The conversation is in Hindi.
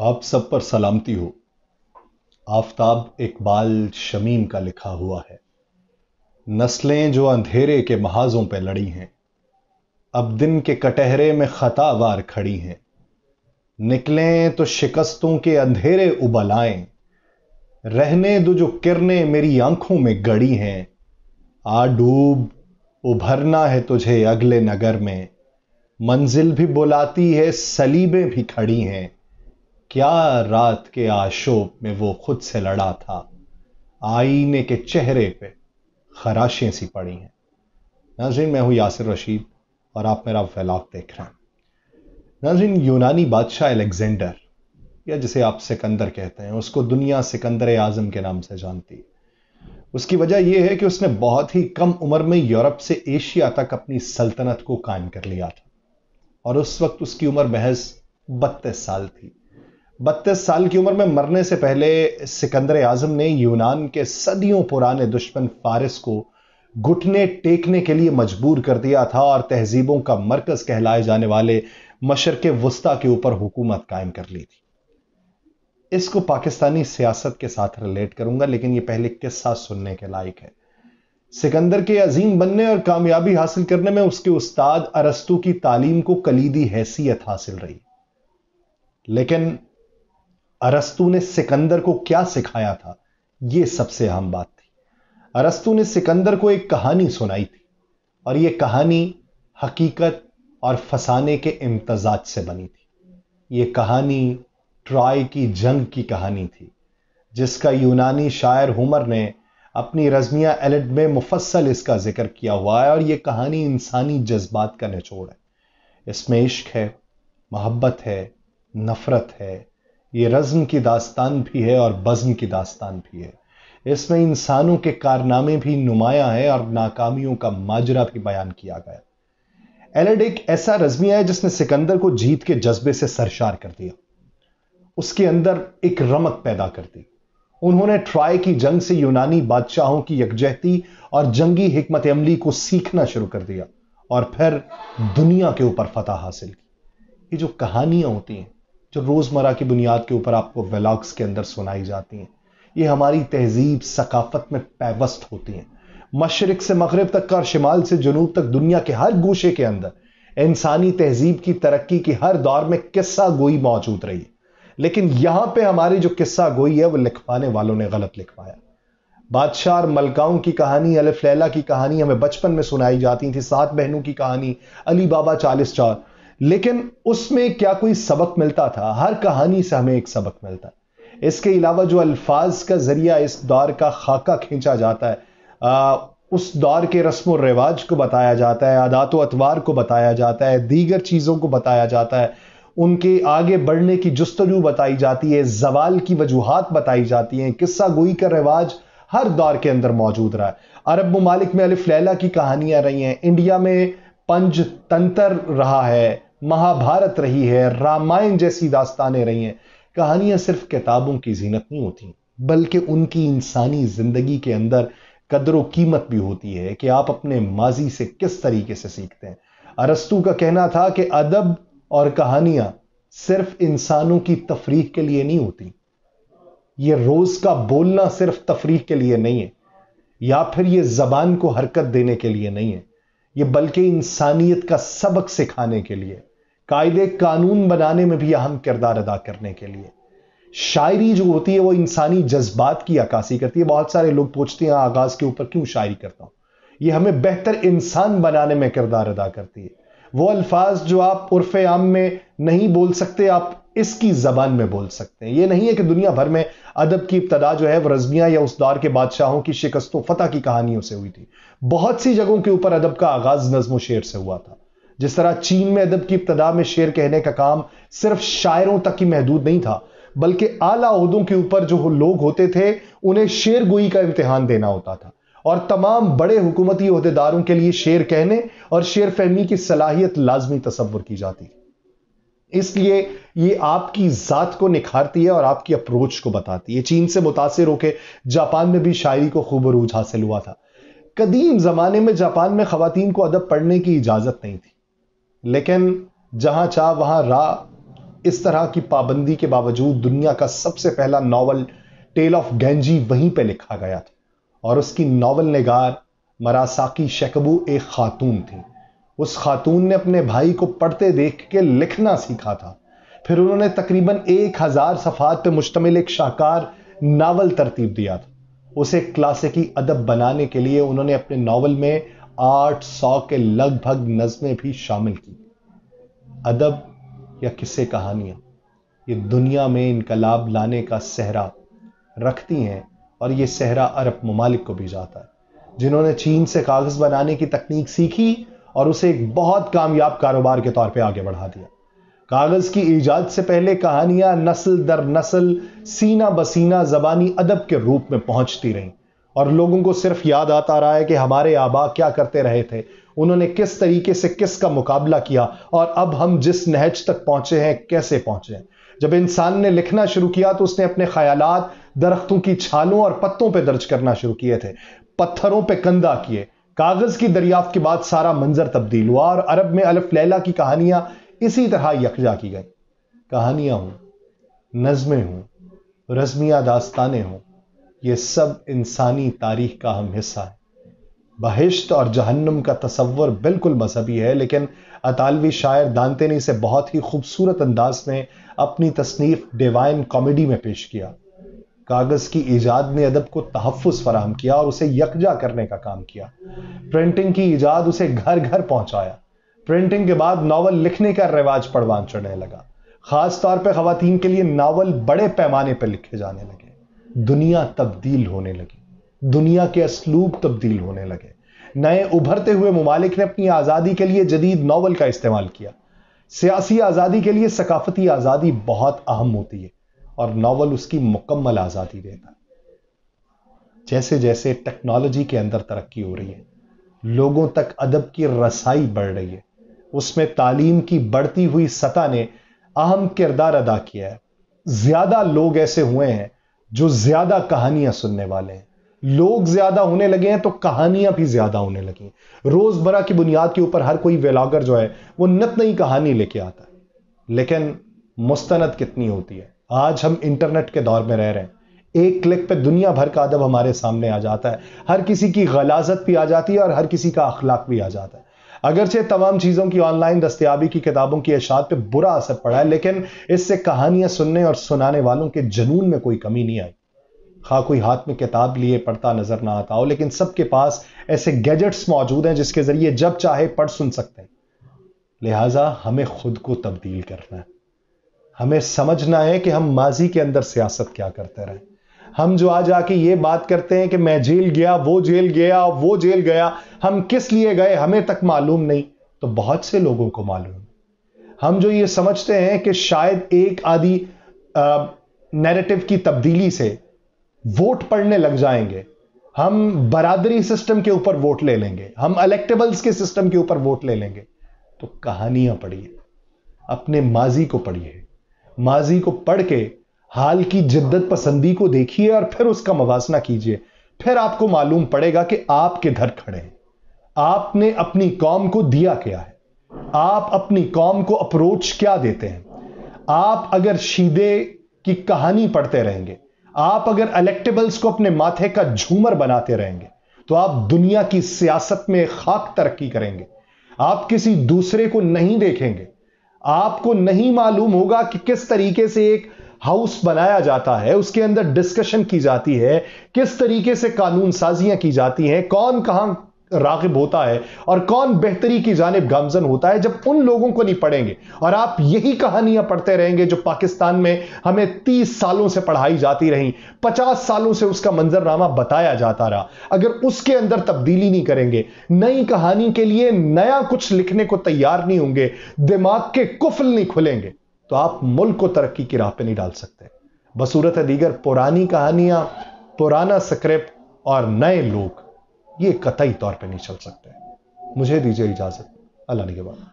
आप सब पर सलामती हो आफताब इकबाल शमीम का लिखा हुआ है नस्लें जो अंधेरे के महाजों पर लड़ी हैं अब दिन के कटहरे में खतावार खड़ी हैं निकलें तो शिकस्तों के अंधेरे उबल आए रहने दो जो किरने मेरी आंखों में गड़ी हैं आ डूब उभरना है तुझे अगले नगर में मंजिल भी बुलाती है सलीबें भी खड़ी हैं क्या रात के आशोप में वो खुद से लड़ा था आईने के चेहरे पे खराशें सी पड़ी हैं नाजरीन मैं हूँ यासिर रशीद और आप मेरा व्लाग देख रहे हैं नाजरीन यूनानी बादशाह अलेक्जेंडर या जिसे आप सिकंदर कहते हैं उसको दुनिया सिकंदर आज़म के नाम से जानती है उसकी वजह यह है कि उसने बहुत ही कम उम्र में यूरोप से एशिया तक अपनी सल्तनत को कायम कर लिया था और उस वक्त उसकी उम्र महज बत्तीस साल थी बत्तीस साल की उम्र में मरने से पहले सिकंदर आजम ने यूनान के सदियों पुराने दुश्मन फारस को घुटने टेकने के लिए मजबूर कर दिया था और तहजीबों का मरकज कहलाए जाने वाले मशरक वस्ता के ऊपर हुकूमत कायम कर ली थी इसको पाकिस्तानी सियासत के साथ रिलेट करूंगा लेकिन यह पहले किस्सा सुनने के लायक है सिकंदर के अजीम बनने और कामयाबी हासिल करने में उसके उस्ताद अरस्तु की तालीम को कलीदी हैसियत हासिल रही लेकिन अरस्तु ने सिकंदर को क्या सिखाया था यह सबसे अहम बात थी अरस्तु ने सिकंदर को एक कहानी सुनाई थी और यह कहानी हकीकत और फसाने के इम्तजाज से बनी थी यह कहानी ट्राई की जंग की कहानी थी जिसका यूनानी शायर हुमर ने अपनी रजनिया एलिड में मुफसल इसका जिक्र किया हुआ है और यह कहानी इंसानी जज्बात का निचोड़ है इसमें इश्क है मोहब्बत है नफरत है ये रज्म की दास्तान भी है और बज़म की दास्तान भी है इसमें इंसानों के कारनामे भी नुमाया है और नाकामियों का माजरा भी बयान किया गया एलड एक ऐसा रजमिया है जिसने सिकंदर को जीत के जज्बे से सरशार कर दिया उसके अंदर एक रमक पैदा कर दी उन्होंने ट्राय की जंग से यूनानी बादशाहों की यकजहती और जंगी हमत अमली को सीखना शुरू कर दिया और फिर दुनिया के ऊपर फतह हासिल की ये जो कहानियां होती हैं जो रोज़मर्रा की बुनियाद के ऊपर आपको वेलॉग्स के अंदर सुनाई जाती हैं ये हमारी तहजीब सकाफत में पैवस्त होती हैं मशरक से मगरब तक का और शिमाल से जनूब तक दुनिया के हर गोशे के अंदर इंसानी तहजीब की तरक्की की हर दौर में किस्सा गोई मौजूद रही है लेकिन यहां पे हमारी जो किस्सा गोई है वो लिखवाने वालों ने गलत लिखवाया बादशाह और मलकाओं की कहानी अलफ लैला की कहानी हमें बचपन में सुनाई जाती थी सात बहनों की कहानी अली बाबा चालीस चार लेकिन उसमें क्या कोई सबक मिलता था हर कहानी से हमें एक सबक मिलता है इसके अलावा जो अल्फाज का जरिया इस दौर का खाका खींचा जाता है आ, उस दौर के रस्म व रिवाज को बताया जाता है आदात व अतवार को बताया जाता है दीगर चीज़ों को बताया जाता है उनके आगे बढ़ने की जस्तजू बताई जाती है जवाल की वजूहत बताई जाती हैं किस्सा गोई का रिवाज हर दौर के अंदर मौजूद रहा है अरब ममालिक में अलिफ लैला की कहानियाँ रही हैं इंडिया में पंज तंत्र रहा है महाभारत रही है रामायण जैसी दास्तानें रही हैं कहानियां सिर्फ किताबों की जीनत नहीं होती बल्कि उनकी इंसानी जिंदगी के अंदर कदर कीमत भी होती है कि आप अपने माजी से किस तरीके से सीखते हैं अरस्तु का कहना था कि अदब और कहानियां सिर्फ इंसानों की तफरीह के लिए नहीं होती ये रोज का बोलना सिर्फ तफरीह के लिए नहीं है या फिर ये जबान को हरकत देने के लिए नहीं है ये बल्कि इंसानियत का सबक सिखाने के लिए कायदे कानून बनाने में भी अहम किरदार अदा करने के लिए शायरी जो होती है वो इंसानी जज्बात की अक्सी करती है बहुत सारे लोग पूछते हैं आगाज के ऊपर क्यों शायरी करता हूँ ये हमें बेहतर इंसान बनाने में किरदार अदा करती है वो अल्फाज जो आप उर्फ आम में नहीं बोल सकते आप इसकी जबान में बोल सकते हैं ये नहीं है कि दुनिया भर में अदब की इब्तदा जो है वह रजमिया या उस दौर के बादशाहों की शिकस्तों फतह की कहानियों से हुई थी बहुत सी जगहों के ऊपर अदब का आगाज नज्म शेर से हुआ था जिस तरह चीन में अदब की इब्तदा में शेर कहने का काम सिर्फ शायरों तक ही महदूद नहीं था बल्कि आला उहदों के ऊपर जो लोग होते थे उन्हें शेर गोई का इम्तहान देना होता था और तमाम बड़े हुकूमती अहदेदारों के लिए शेर कहने और शेर फहमी की सलाहियत लाजमी तस्वुर की जाती इसलिए ये आपकी ज़ात को निखारती है और आपकी अप्रोच को बताती है चीन से मुतासर होकर जापान में भी शायरी को खूब अरूज हासिल हुआ था कदीम ज़माने में जापान में ख़वातीन को अदब पढ़ने की इजाज़त नहीं थी लेकिन जहां चाह वहां रा इस तरह की पाबंदी के बावजूद दुनिया का सबसे पहला नावल टेल ऑफ गेंजी वहीं पे लिखा गया था और उसकी नावल नगार मरासाकी शकबू एक खातून थी उस खातून ने अपने भाई को पढ़ते देख के लिखना सीखा था फिर उन्होंने तकरीबन एक हज़ार सफ़ात पर मुश्तमिल एक शाहकार नावल तरतीब दिया था उसे क्लासिकी अदब बनाने के लिए उन्होंने अपने नावल में आठ सौ के लगभग नज़में भी शामिल की अदब या किस्से कहानियां ये दुनिया में इनकलाब लाने का सहरा रखती हैं और ये सहरा अरब ममालिक को भी जाता है जिन्होंने चीन से कागज़ बनाने की तकनीक सीखी और उसे एक बहुत कामयाब कारोबार के तौर पे आगे बढ़ा दिया कागज़ की ईजाद से पहले कहानियां नस्ल दर नस्ल सीना बसीना ज़बानी अदब के रूप में पहुंचती रहीं और लोगों को सिर्फ याद आता रहा है कि हमारे आबा क्या करते रहे थे उन्होंने किस तरीके से किस का मुकाबला किया और अब हम जिस नहज तक पहुंचे हैं कैसे पहुंचे हैं जब इंसान ने लिखना शुरू किया तो उसने अपने ख्यालात दरख्तों की छालों और पत्तों पर दर्ज करना शुरू किए थे पत्थरों पर कंधा किए कागज की दरियाफ्त के बाद सारा मंजर तब्दील हुआ और अरब में अलफ लैला की कहानियां इसी तरह यकजा की गई कहानियां हों नज़में हों रजमिया दास्तानें हों ये सब इंसानी तारीख का हम हिस्सा है बहिश्त और जहन्नुम का तस्वर बिल्कुल मजहबी है लेकिन अतालवी शायर दानते ने इसे बहुत ही खूबसूरत अंदाज में अपनी तसनीफ डिवाइन कॉमेडी में पेश किया कागज़ की ईजाद ने अदब को तहफ़ फराहम किया और उसे यकजा करने का काम किया प्रिंटिंग की ईजाद उसे घर घर पहुंचाया प्रिंटिंग के बाद नावल लिखने का रिवाज पड़वान चढ़ने लगा खास तौर पर खातन के लिए नावल बड़े पैमाने पर लिखे जाने लगे दुनिया तब्दील होने लगी दुनिया के असलूब तब्दील होने लगे नए उभरते हुए ममालिक ने अपनी आज़ादी के लिए जदीद नावल का इस्तेमाल किया सियासी आज़ादी के लिए सकाफती आज़ादी बहुत अहम होती है और नावल उसकी मुकम्मल आज़ादी देता है जैसे जैसे टेक्नोलॉजी के अंदर तरक्की हो रही है लोगों तक अदब की रसाई बढ़ रही है उसमें तालीम की बढ़ती हुई सतह ने अहम किरदार अदा किया है ज़्यादा लोग ऐसे हुए हैं जो ज्यादा कहानियां सुनने वाले हैं लोग ज्यादा होने लगे हैं तो कहानियां भी ज्यादा होने लगी हैं रोजमर्रा की बुनियाद के ऊपर हर कोई वेलागर जो है वो नत नई कहानी लेके आता है लेकिन मुस्तनद कितनी होती है आज हम इंटरनेट के दौर में रह रहे हैं एक क्लिक पे दुनिया भर का अदब हमारे सामने आ जाता है हर किसी की गलाजत भी आ जाती है और हर किसी का अखलाक भी आ जाता है अगरचे तमाम चीज़ों की ऑनलाइन दस्तियाबी की किताबों की अशात पर बुरा असर पड़ा है लेकिन इससे कहानियां सुनने और सुनाने वालों के जनून में कोई कमी नहीं आई खा हाँ, कोई हाथ में किताब लिए पढ़ता नजर ना आता हो लेकिन सबके पास ऐसे गैजेट्स मौजूद हैं जिसके जरिए जब चाहे पढ़ सुन सकते हैं लिहाजा हमें खुद को तब्दील करना है हमें समझना है कि हम माजी के अंदर सियासत क्या करते रहे हम जो आज आके ये बात करते हैं कि मैं जेल गया वो जेल गया वो जेल गया हम किस लिए गए हमें तक मालूम नहीं तो बहुत से लोगों को मालूम हम जो ये समझते हैं कि शायद एक आदि नैरेटिव की तब्दीली से वोट पड़ने लग जाएंगे हम बरादरी सिस्टम के ऊपर वोट ले लेंगे हम इलेक्टेबल्स के सिस्टम के ऊपर वोट ले लेंगे तो कहानियां पढ़िए अपने माजी को पढ़िए माजी को पढ़ के हाल की जिद्दत पसंदी को देखिए और फिर उसका मवासना कीजिए फिर आपको मालूम पड़ेगा कि आप किधर खड़े हैं आपने अपनी कौम को दिया क्या है आप अपनी कौम को अप्रोच क्या देते हैं आप अगर शीदे की कहानी पढ़ते रहेंगे आप अगर इलेक्टेबल्स को अपने माथे का झूमर बनाते रहेंगे तो आप दुनिया की सियासत में खाक तरक्की करेंगे आप किसी दूसरे को नहीं देखेंगे आपको नहीं मालूम होगा कि किस तरीके से एक हाउस बनाया जाता है उसके अंदर डिस्कशन की जाती है किस तरीके से कानून साजियां की जाती हैं कौन कहां रागिब होता है और कौन बेहतरी की जानब गामजन होता है जब उन लोगों को नहीं पढ़ेंगे और आप यही कहानियां पढ़ते रहेंगे जो पाकिस्तान में हमें तीस सालों से पढ़ाई जाती रही पचास सालों से उसका मंजरनामा बताया जाता रहा अगर उसके अंदर तब्दीली नहीं करेंगे नई कहानी के लिए नया कुछ लिखने को तैयार नहीं होंगे दिमाग के कुफल नहीं खुलेंगे तो आप मुल्क को तरक्की की राह पे नहीं डाल सकते बसूरत है दीगर पुरानी कहानियां पुराना स्क्रिप्ट और नए लोग ये कतई तौर पे नहीं चल सकते मुझे दीजिए इजाजत अल्लाह के बाद